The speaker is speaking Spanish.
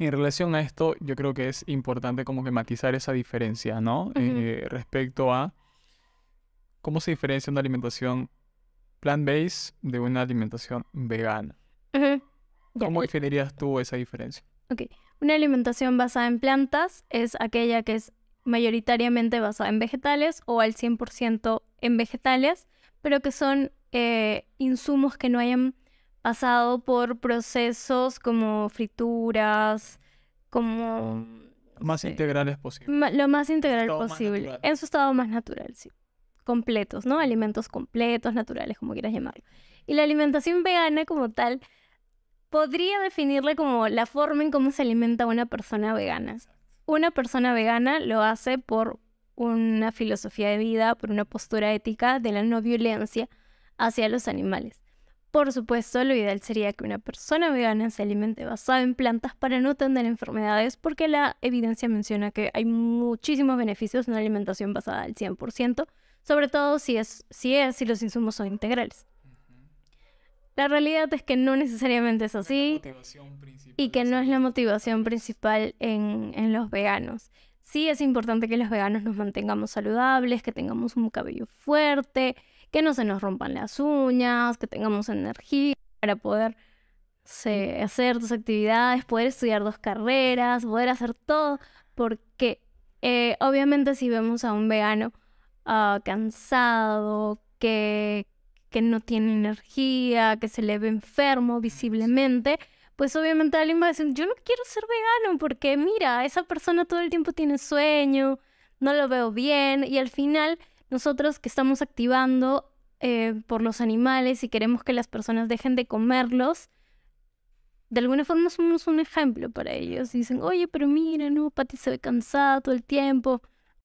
En relación a esto, yo creo que es importante como que matizar esa diferencia, ¿no? Eh, respecto a cómo se diferencia una alimentación plant-based de una alimentación vegana. ¿Cómo definirías tú esa diferencia? Ok, una alimentación basada en plantas es aquella que es mayoritariamente basada en vegetales o al 100% en vegetales, pero que son eh, insumos que no hayan pasado por procesos como frituras, como... Más integrales posible. Lo más integral posible. en su estado más natural, sí. Completos, ¿no? Alimentos completos, naturales, como quieras llamarlo. Y la alimentación vegana como tal, podría definirle como la forma en cómo se alimenta una persona vegana. Una persona vegana lo hace por una filosofía de vida, por una postura ética de la no violencia hacia los animales. Por supuesto, lo ideal sería que una persona vegana se alimente basada en plantas para no tener enfermedades, porque la evidencia menciona que hay muchísimos beneficios en una alimentación basada al 100%, sobre todo si es si, es, los insumos son integrales. La realidad es que no necesariamente es así y que no es la motivación principal en, en los veganos. Sí, es importante que los veganos nos mantengamos saludables, que tengamos un cabello fuerte, que no se nos rompan las uñas, que tengamos energía para poder hacer dos actividades, poder estudiar dos carreras, poder hacer todo, porque eh, obviamente si vemos a un vegano ah, cansado, que no tiene energía, que se le ve enfermo visiblemente, pues obviamente alguien va a decir, yo no quiero ser vegano porque mira, esa persona todo el tiempo tiene sueño, no lo veo bien y al final nosotros que estamos activando eh, por los animales y queremos que las personas dejen de comerlos, de alguna forma somos un ejemplo para ellos. dicen, oye, pero mira, no, Pati se ve cansada todo el tiempo,